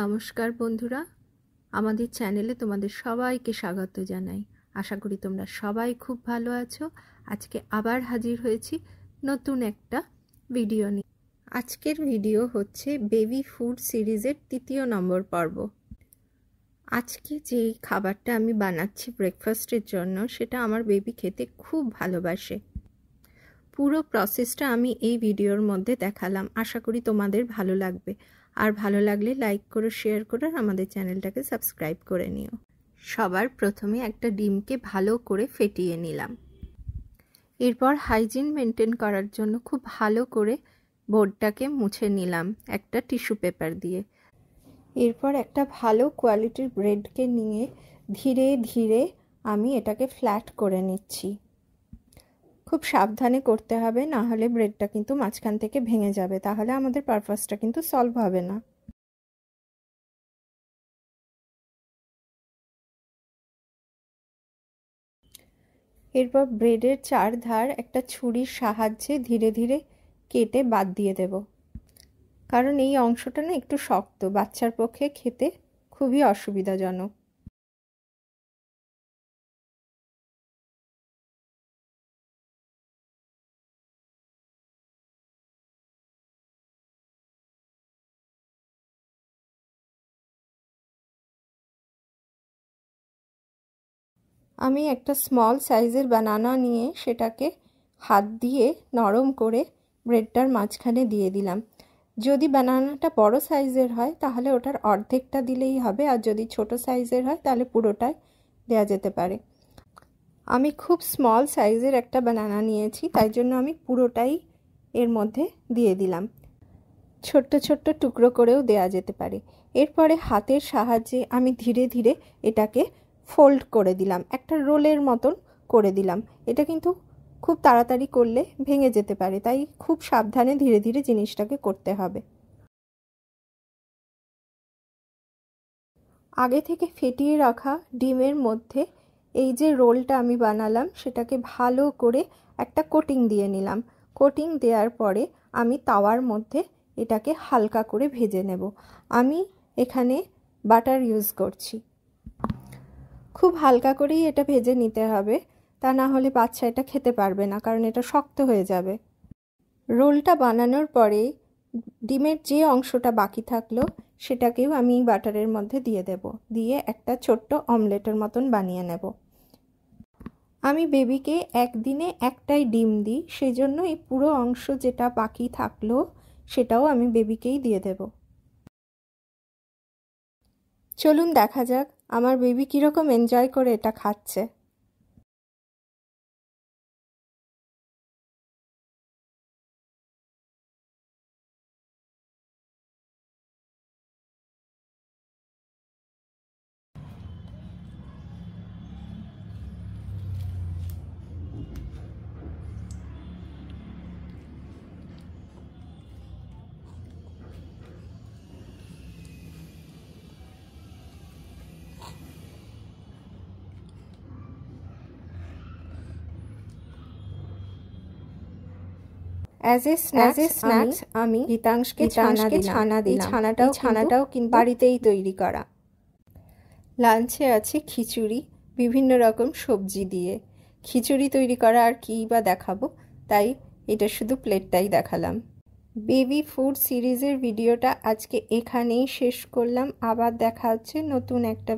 নমস্কার বন্ধুরা আমাদের চ্যানেলে তোমাদের সবাইকে স্বাগত জানাই আশা করি তোমরা সবাই খুব ভালো আছো আজকে আবার হাজির হয়েছি নতুন একটা ভিডিও নিয়ে আজকের ভিডিও হচ্ছে বেবি ফুড সিরিজের তৃতীয় নম্বর পর্ব আজকে যে খাবারটা আমি বানাচ্ছি ব্রেকফাস্টের জন্য সেটা আমার বেবি খেতে খুব ভালোবাসে পুরো প্রসেসটা আমি এই ভিডিওর মধ্যে দেখালাম আশা করি তোমাদের ভালো লাগবে আর ভালো লাগলে লাইক করো শেয়ার করো আর আমাদের চ্যানেলটাকে সাবস্ক্রাইব করে নিও সবার প্রথমে একটা ডিমকে ভালো করে ফেটিয়ে নিলাম এরপর হাইজিন মেনটেন করার জন্য খুব ভালো করে বোর্ডটাকে মুছে নিলাম একটা টিস্যু পেপার দিয়ে এরপর একটা ভালো কোয়ালিটির ব্রেডকে নিয়ে ধীরে ধীরে আমি এটাকে ফ্ল্যাট করে নিচ্ছি খুব সাবধানে করতে হবে না হলে ব্রেডটা কিন্তু মাঝখান থেকে ভেঙে যাবে তাহলে আমাদের পারপাসটা কিন্তু সলভ হবে না এরপর ব্রেডের চার ধার একটা ছুরির সাহায্যে ধীরে ধীরে কেটে বাদ দিয়ে দেব কারণ এই অংশটা না একটু শক্ত বাচ্চার পক্ষে খেতে খুবই অসুবিধাজনক আমি একটা স্মল সাইজের বানানা নিয়ে সেটাকে হাত দিয়ে নরম করে ব্রেডটার মাঝখানে দিয়ে দিলাম যদি বানানাটা বড় সাইজের হয় তাহলে ওটার অর্ধেকটা দিলেই হবে আর যদি ছোট সাইজের হয় তাহলে পুরোটাই দেওয়া যেতে পারে আমি খুব স্মল সাইজের একটা বানানা নিয়েছি তাই জন্য আমি পুরোটাই এর মধ্যে দিয়ে দিলাম ছোট্ট ছোট্ট টুকরো করেও দেয়া যেতে পারে এরপরে হাতের সাহায্যে আমি ধীরে ধীরে এটাকে ফোল্ড করে দিলাম একটা রোলের মতন করে দিলাম এটা কিন্তু খুব তাড়াতাড়ি করলে ভেঙে যেতে পারে তাই খুব সাবধানে ধীরে ধীরে জিনিসটাকে করতে হবে আগে থেকে ফেটিয়ে রাখা ডিমের মধ্যে এই যে রোলটা আমি বানালাম সেটাকে ভালো করে একটা কোটিং দিয়ে নিলাম কোটিং দেওয়ার পরে আমি তাওয়ার মধ্যে এটাকে হালকা করে ভেজে নেব আমি এখানে বাটার ইউজ করছি খুব হালকা করেই এটা ভেজে নিতে হবে তা না হলে বাচ্চা এটা খেতে পারবে না কারণ এটা শক্ত হয়ে যাবে রোলটা বানানোর পরে ডিমের যে অংশটা বাকি থাকলো সেটাকেও আমি বাটারের মধ্যে দিয়ে দেব দিয়ে একটা ছোট্ট অমলেটের মতন বানিয়ে নেব আমি বেবিকে একদিনে একটাই ডিম দিই সেজন্য এই পুরো অংশ যেটা বাকি থাকলো সেটাও আমি বেবিকেই দিয়ে দেবো চলুন দেখা যাক আমার বেবি কীরকম এনজয় করে এটা খাচ্ছে as a as a snacks আমি গীতাংশকে ছানাকে ছানা দিই ছানাটাও ছানাটাও কিন্তু বাড়িতেই তৈরি করা লাঞ্চে আছে খিচুড়ি বিভিন্ন রকম সবজি দিয়ে খিচুড়ি তৈরি করা আর কী বা দেখাবো তাই এটা শুধু প্লেটটাই দেখালাম বেবি ফুড সিরিজের ভিডিওটা আজকে এখানেই শেষ করলাম আবার দেখা হচ্ছে নতুন একটা